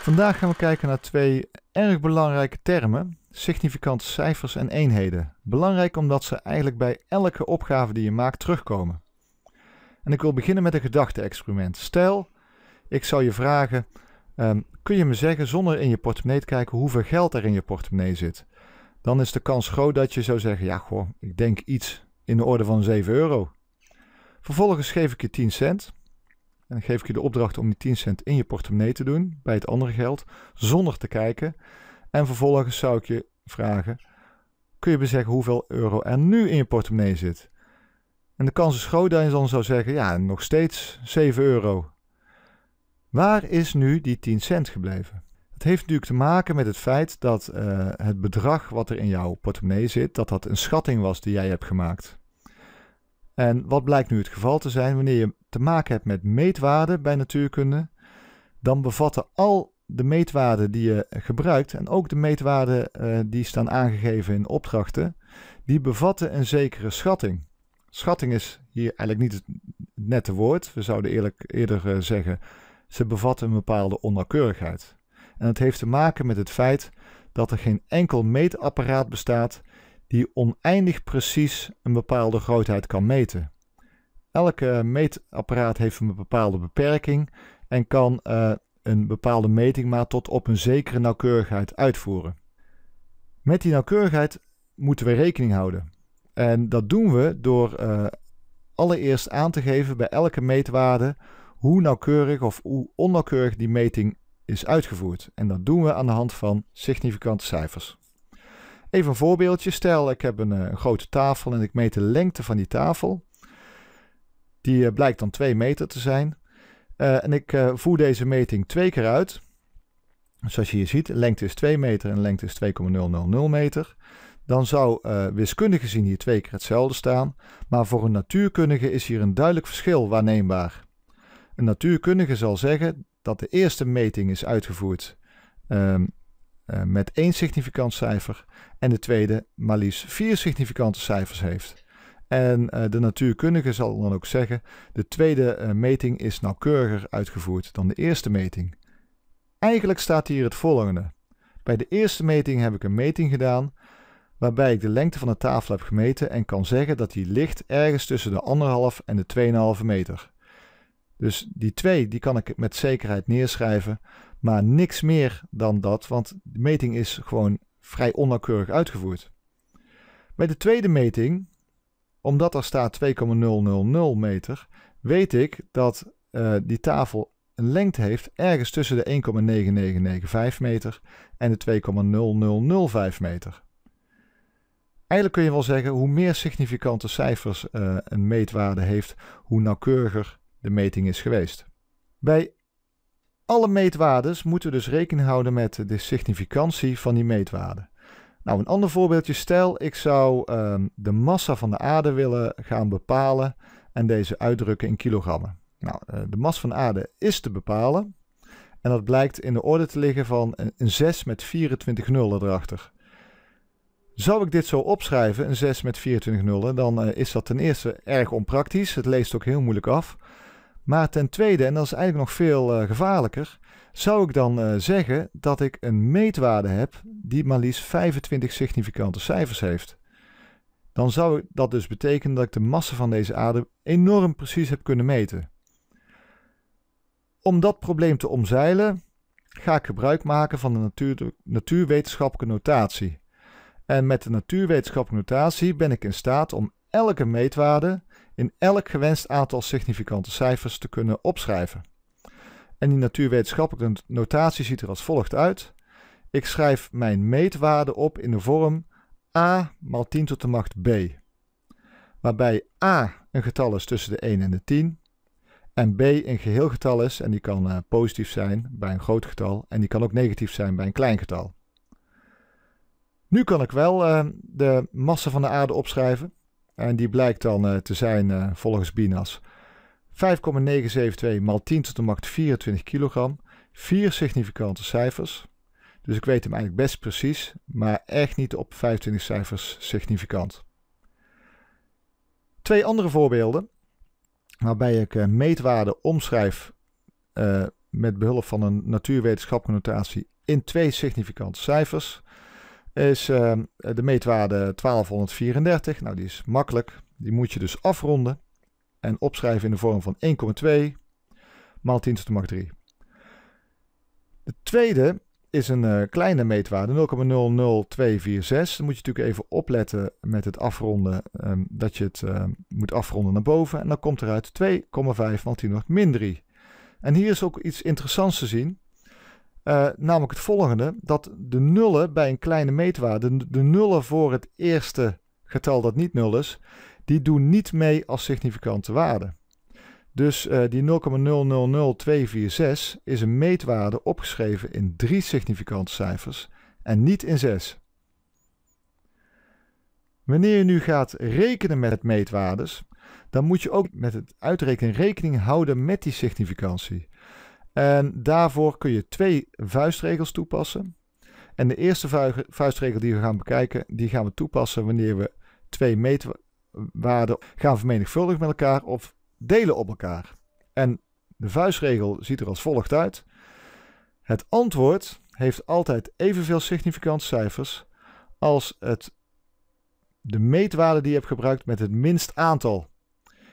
Vandaag gaan we kijken naar twee erg belangrijke termen, significante cijfers en eenheden. Belangrijk omdat ze eigenlijk bij elke opgave die je maakt terugkomen. En ik wil beginnen met een gedachte-experiment. Stel, ik zou je vragen, ehm, kun je me zeggen zonder in je portemonnee te kijken hoeveel geld er in je portemonnee zit? Dan is de kans groot dat je zou zeggen, ja goh, ik denk iets in de orde van 7 euro. Vervolgens geef ik je 10 cent en dan geef ik je de opdracht om die 10 cent in je portemonnee te doen, bij het andere geld, zonder te kijken. En vervolgens zou ik je vragen, kun je zeggen hoeveel euro er nu in je portemonnee zit? En de kans is groot dat je dan zou zeggen, ja, nog steeds 7 euro. Waar is nu die 10 cent gebleven? Het heeft natuurlijk te maken met het feit dat eh, het bedrag wat er in jouw portemonnee zit, dat dat een schatting was die jij hebt gemaakt. En wat blijkt nu het geval te zijn? Wanneer je te maken hebt met meetwaarden bij natuurkunde, dan bevatten al de meetwaarden die je gebruikt en ook de meetwaarden eh, die staan aangegeven in opdrachten, die bevatten een zekere schatting. Schatting is hier eigenlijk niet het nette woord. We zouden eerlijk eerder eh, zeggen, ze bevatten een bepaalde onnauwkeurigheid. En dat heeft te maken met het feit dat er geen enkel meetapparaat bestaat die oneindig precies een bepaalde grootheid kan meten. Elke meetapparaat heeft een bepaalde beperking en kan eh, een bepaalde meting maar tot op een zekere nauwkeurigheid uitvoeren. Met die nauwkeurigheid moeten we rekening houden. En dat doen we door eh, allereerst aan te geven bij elke meetwaarde hoe nauwkeurig of hoe onnauwkeurig die meting is uitgevoerd. En dat doen we aan de hand van significante cijfers. Even een voorbeeldje. Stel, ik heb een, eh, een grote tafel en ik meet de lengte van die tafel. Die eh, blijkt dan 2 meter te zijn. Eh, en ik voer deze meting twee keer uit. Dus zoals je hier ziet, lengte is 2 meter en lengte is 2,000 meter. Dan zou wiskundig gezien hier twee keer hetzelfde staan. Maar voor een natuurkundige is hier een duidelijk verschil waarneembaar. Een natuurkundige zal zeggen dat de eerste meting is uitgevoerd ehm, eh, met één significant cijfer. En de tweede maar liefst vier significante cijfers heeft. En eh, de natuurkundige zal dan ook zeggen, de tweede eh, meting is nauwkeuriger uitgevoerd dan de eerste meting. Eigenlijk staat hier het volgende. Bij de eerste meting heb ik een meting gedaan waarbij ik de lengte van de tafel heb gemeten en kan zeggen dat die ligt ergens tussen de 1,5 en de 2,5 meter. Dus die 2 die kan ik met zekerheid neerschrijven maar niks meer dan dat, want de meting is gewoon vrij onnauwkeurig uitgevoerd. Bij de tweede meting, omdat er staat 2,000 meter, weet ik dat eh, die tafel een lengte heeft ergens tussen de 1,9995 meter en de 2,0005 meter. Eigenlijk kun je wel zeggen, hoe meer significante cijfers eh, een meetwaarde heeft, hoe nauwkeuriger de meting is geweest. Bij alle meetwaardes moeten dus rekening houden met de significantie van die meetwaarden. Nou, een ander voorbeeldje. Stel, ik zou ehm, de massa van de aarde willen gaan bepalen en deze uitdrukken in kilogrammen. Nou, eh, de massa van de aarde is te bepalen. En dat blijkt in de orde te liggen van een 6 met 24 nullen erachter. Zou ik dit zo opschrijven, een 6 met 24 nullen, dan eh, is dat ten eerste erg onpraktisch. Het leest ook heel moeilijk af. Maar ten tweede, en dat is eigenlijk nog veel eh, gevaarlijker, zou ik dan eh, zeggen dat ik een meetwaarde heb die maar liefst 25 significante cijfers heeft. Dan zou dat dus betekenen dat ik de massa van deze aarde enorm precies heb kunnen meten. Om dat probleem te omzeilen, ga ik gebruik maken van de natuur, natuurwetenschappelijke notatie. En met de natuurwetenschappelijke notatie ben ik in staat om elke meetwaarde in elk gewenst aantal significante cijfers te kunnen opschrijven. En die natuurwetenschappelijke notatie ziet er als volgt uit. Ik schrijf mijn meetwaarde op in de vorm a maal 10 tot de macht b, waarbij a een getal is tussen de 1 en de 10 en b een geheel getal is en die kan eh, positief zijn bij een groot getal en die kan ook negatief zijn bij een klein getal. Nu kan ik wel eh, de massa van de aarde opschrijven. En die blijkt dan eh, te zijn, eh, volgens Binas, 5,972 x 10 tot de macht 24 kilogram. Vier significante cijfers. Dus ik weet hem eigenlijk best precies, maar echt niet op 25 cijfers significant. Twee andere voorbeelden waarbij ik eh, meetwaarden omschrijf met behulp van een natuurwetenschappelijke notatie in twee significante cijfers is ehm, de meetwaarde 1234. Nou, die is makkelijk. Die moet je dus afronden en opschrijven in de vorm van 1,2 maal 10 tot de macht 3. De tweede is een eh, kleine meetwaarde, 0,00246. Dan moet je natuurlijk even opletten met het afronden, ehm, dat je het ehm, moet afronden naar boven. En dan komt eruit 2,5 maal 10 tot de macht 3. En hier is ook iets interessants te zien. Eh, namelijk het volgende, dat de nullen bij een kleine meetwaarde, de, nullen voor het eerste getal dat niet nul is, die doen niet mee als significante waarde. Dus eh, die 0,000246 is een meetwaarde opgeschreven in drie significante cijfers en niet in zes. Wanneer je nu gaat rekenen met meetwaardes, dan moet je ook met het uitrekenen rekening houden met die significantie. En daarvoor kun je twee vuistregels toepassen. En de eerste vuistregel die we gaan bekijken, die gaan we toepassen wanneer we twee meetwaarden gaan vermenigvuldigen met elkaar of delen op elkaar. En de vuistregel ziet er als volgt uit. Het antwoord heeft altijd evenveel significante cijfers als het, de meetwaarde die je hebt gebruikt met het minst aantal.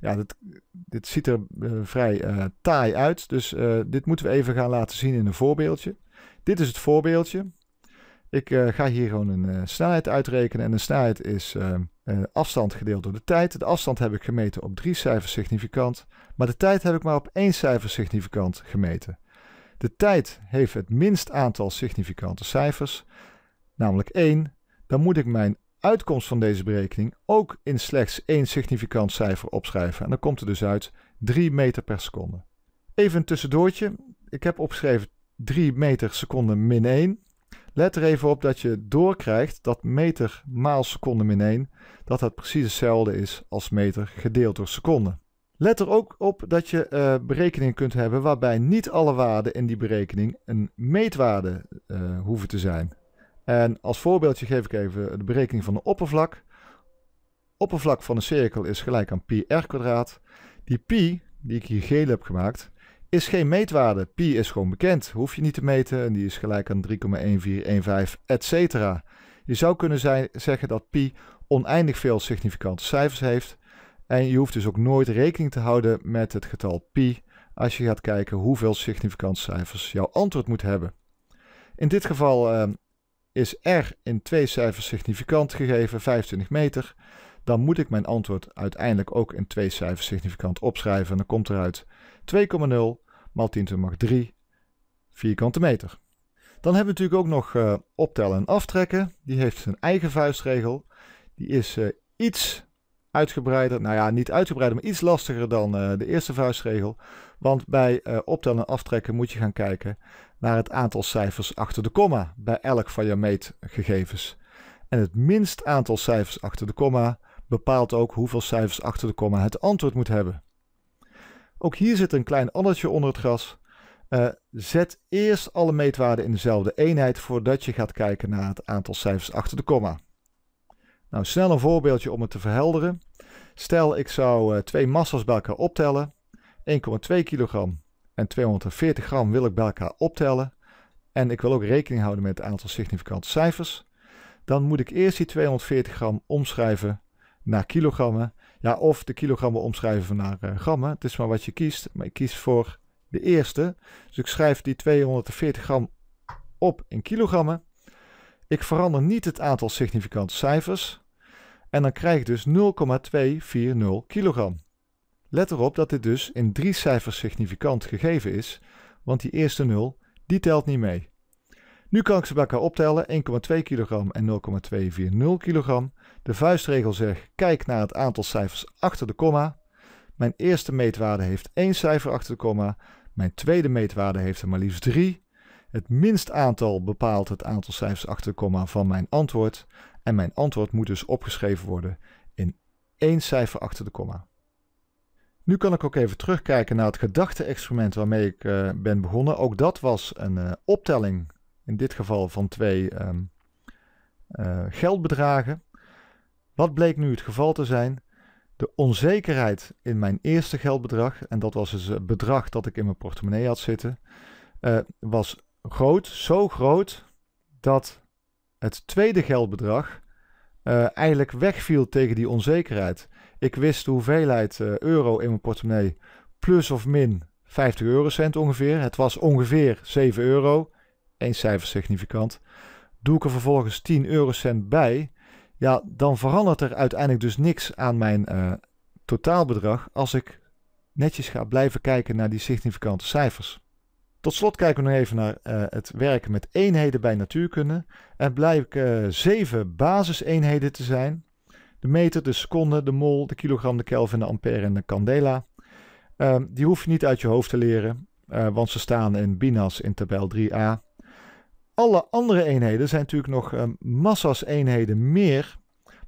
Ja, dit, dit ziet er eh, vrij eh, taai uit. Dus eh, dit moeten we even gaan laten zien in een voorbeeldje. Dit is het voorbeeldje. Ik ga hier gewoon een snelheid uitrekenen. En de snelheid is afstand gedeeld door de tijd. De afstand heb ik gemeten op drie cijfers significant. Maar de tijd heb ik maar op één cijfer significant gemeten. De tijd heeft het minst aantal significante cijfers, namelijk 1. Dan moet ik mijn uitkomst van deze berekening ook in slechts één significant cijfer opschrijven. En dan komt er dus uit 3 meter per seconde. Even een tussendoortje. Ik heb opgeschreven 3 meter seconde min 1. Let er even op dat je doorkrijgt dat meter maal seconde min 1, dat dat precies hetzelfde is als meter gedeeld door seconde. Let er ook op dat je uh, berekeningen kunt hebben waarbij niet alle waarden in die berekening een meetwaarde eh, hoeven te zijn. En als voorbeeldje geef ik even de berekening van de oppervlak. Oppervlak van een cirkel is gelijk aan pi r kwadraat. Die pi, die ik hier geel heb gemaakt, is geen meetwaarde. Pi is gewoon bekend, hoef je niet te meten. En die is gelijk aan 3,1415, etc. Je zou kunnen zijn, zeggen dat pi oneindig veel significante cijfers heeft. En je hoeft dus ook nooit rekening te houden met het getal pi als je gaat kijken hoeveel significante cijfers jouw antwoord moet hebben. In dit geval ehm, is R in twee cijfers significant gegeven, 25 meter, dan moet ik mijn antwoord uiteindelijk ook in twee cijfers significant opschrijven. En dan komt eruit 2,0 maal 10 tot de 3 vierkante meter. Dan hebben we natuurlijk ook nog uh, optellen en aftrekken. Die heeft zijn eigen vuistregel. Die is eh, iets uitgebreider, nou ja, niet uitgebreider, maar iets lastiger dan eh, de eerste vuistregel. Want bij uh, optellen en aftrekken moet je gaan kijken naar het aantal cijfers achter de komma bij elk van je meetgegevens. En het minst aantal cijfers achter de komma bepaalt ook hoeveel cijfers achter de komma het antwoord moet hebben. Ook hier zit een klein addertje onder het gras. Eh, zet eerst alle meetwaarden in dezelfde eenheid voordat je gaat kijken naar het aantal cijfers achter de komma. Nou, snel een voorbeeldje om het te verhelderen. Stel, ik zou eh, twee massas bij elkaar optellen. 1,2 kilogram en 240 gram wil ik bij elkaar optellen. En ik wil ook rekening houden met het aantal significante cijfers. Dan moet ik eerst die 240 gram omschrijven naar kilogrammen. Ja, of de kilogrammen omschrijven naar eh, grammen. Het is maar wat je kiest. Maar ik kies voor de eerste. Dus ik schrijf die 240 gram op in kilogrammen. Ik verander niet het aantal significante cijfers en dan krijg ik dus 0,240 kilogram. Let erop dat dit dus in drie cijfers significant gegeven is, want die eerste 0 die telt niet mee. Nu kan ik ze bij elkaar optellen, 1,2 kilogram en 0,240 kilogram. De vuistregel zegt, kijk naar het aantal cijfers achter de komma. Mijn eerste meetwaarde heeft één cijfer achter de komma, mijn tweede meetwaarde heeft er maar liefst drie. Het minst aantal bepaalt het aantal cijfers achter de komma van mijn antwoord. En mijn antwoord moet dus opgeschreven worden in één cijfer achter de komma. Nu kan ik ook even terugkijken naar het gedachte-experiment waarmee ik eh, ben begonnen. Ook dat was een eh, optelling, in dit geval van twee ehm, eh, geldbedragen. Wat bleek nu het geval te zijn? De onzekerheid in mijn eerste geldbedrag, en dat was dus het bedrag dat ik in mijn portemonnee had zitten, was groot, zo groot dat het tweede geldbedrag eh, eigenlijk wegviel tegen die onzekerheid. Ik wist de hoeveelheid eh, euro in mijn portemonnee, plus of min 50 eurocent ongeveer. Het was ongeveer 7 euro, één cijfer significant. Doe ik er vervolgens 10 eurocent bij, ja, dan verandert er uiteindelijk dus niks aan mijn eh, totaalbedrag als ik netjes ga blijven kijken naar die significante cijfers. Tot slot kijken we nog even naar eh, het werken met eenheden bij natuurkunde. Er blijken eh, zeven eenheden te zijn. De meter, de seconde, de mol, de kilogram, de kelvin, de ampère en de candela. Ehm, die hoef je niet uit je hoofd te leren, eh, want ze staan in BINAS in tabel 3a. Alle andere eenheden zijn natuurlijk nog ehm, massa's eenheden meer,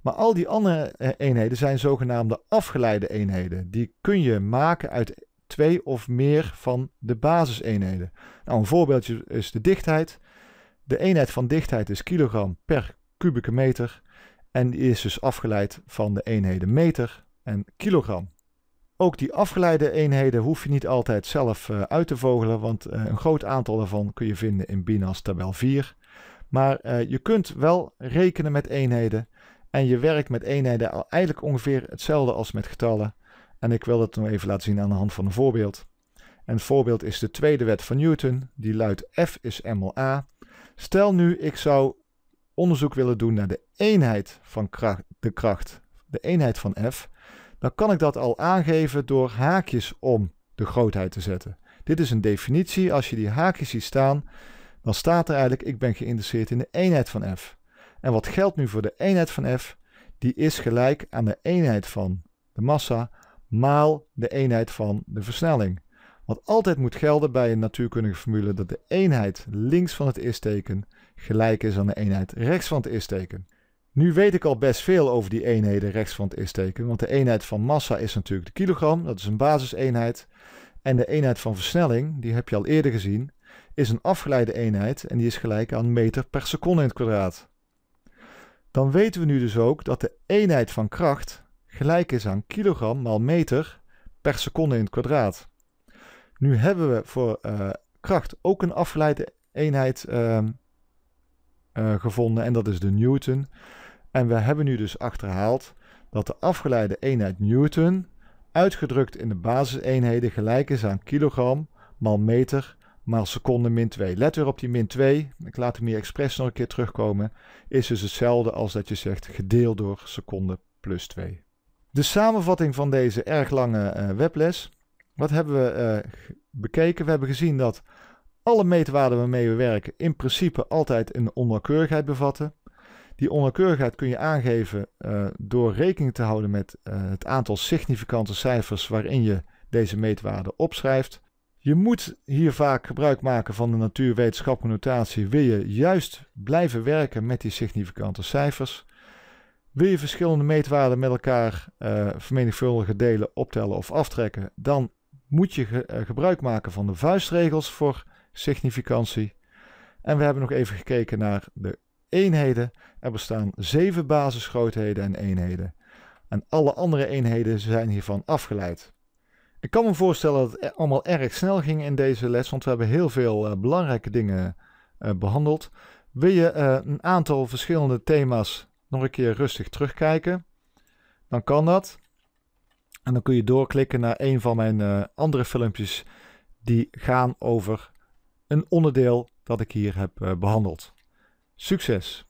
maar al die andere eenheden zijn zogenaamde afgeleide eenheden. Die kun je maken uit twee of meer van de basiseenheden. Nou, een voorbeeldje is de dichtheid. De eenheid van dichtheid is kilogram per kubieke meter. En die is dus afgeleid van de eenheden meter en kilogram. Ook die afgeleide eenheden hoef je niet altijd zelf eh, uit te vogelen, want eh, een groot aantal daarvan kun je vinden in Binas tabel 4. Maar eh, je kunt wel rekenen met eenheden en je werkt met eenheden eigenlijk ongeveer hetzelfde als met getallen. En ik wil dat nu even laten zien aan de hand van een voorbeeld. En het voorbeeld is de tweede wet van Newton, die luidt F is M A. Stel nu, ik zou onderzoek willen doen naar de eenheid van kracht, de kracht, de eenheid van F, dan kan ik dat al aangeven door haakjes om de grootheid te zetten. Dit is een definitie. Als je die haakjes ziet staan, dan staat er eigenlijk ik ben geïnteresseerd in de eenheid van f. En wat geldt nu voor de eenheid van f? Die is gelijk aan de eenheid van de massa maal de eenheid van de versnelling. Wat altijd moet gelden bij een natuurkundige formule dat de eenheid links van het is-teken gelijk is aan de eenheid rechts van het is-teken. Nu weet ik al best veel over die eenheden rechts van het is-teken, want de eenheid van massa is natuurlijk de kilogram, dat is een basiseenheid. En de eenheid van versnelling, die heb je al eerder gezien, is een afgeleide eenheid en die is gelijk aan meter per seconde in het kwadraat. Dan weten we nu dus ook dat de eenheid van kracht gelijk is aan kilogram maal meter per seconde in het kwadraat. Nu hebben we voor eh, kracht ook een afgeleide eenheid ehm, eh, gevonden en dat is de Newton. En we hebben nu dus achterhaald dat de afgeleide eenheid Newton uitgedrukt in de eenheden gelijk is aan kilogram maal meter maal seconde min 2. Let weer op die min 2, ik laat hem hier expres nog een keer terugkomen, is dus hetzelfde als dat je zegt gedeeld door seconde plus 2. De samenvatting van deze erg lange eh, webles. Wat hebben we eh, bekeken? We hebben gezien dat alle meetwaarden waarmee we werken in principe altijd een onnauwkeurigheid bevatten. Die onnauwkeurigheid kun je aangeven eh, door rekening te houden met het aantal significante cijfers waarin je deze meetwaarde opschrijft. Je moet hier vaak gebruik maken van de natuurwetenschappelijke notatie. Wil je juist blijven werken met die significante cijfers? Wil je verschillende meetwaarden met elkaar uh, vermenigvuldigen, delen, optellen of aftrekken, dan moet je eh, gebruik maken van de vuistregels voor significantie. En we hebben nog even gekeken naar de eenheden. Er bestaan zeven basisgrootheden en eenheden. En alle andere eenheden zijn hiervan afgeleid. Ik kan me voorstellen dat het allemaal erg snel ging in deze les, want we hebben heel veel eh, belangrijke dingen behandeld. Wil je een aantal verschillende thema's nog een keer rustig terugkijken. Dan kan dat. En dan kun je doorklikken naar een van mijn eh, andere filmpjes die gaan over een onderdeel dat ik hier heb eh, behandeld. Succes!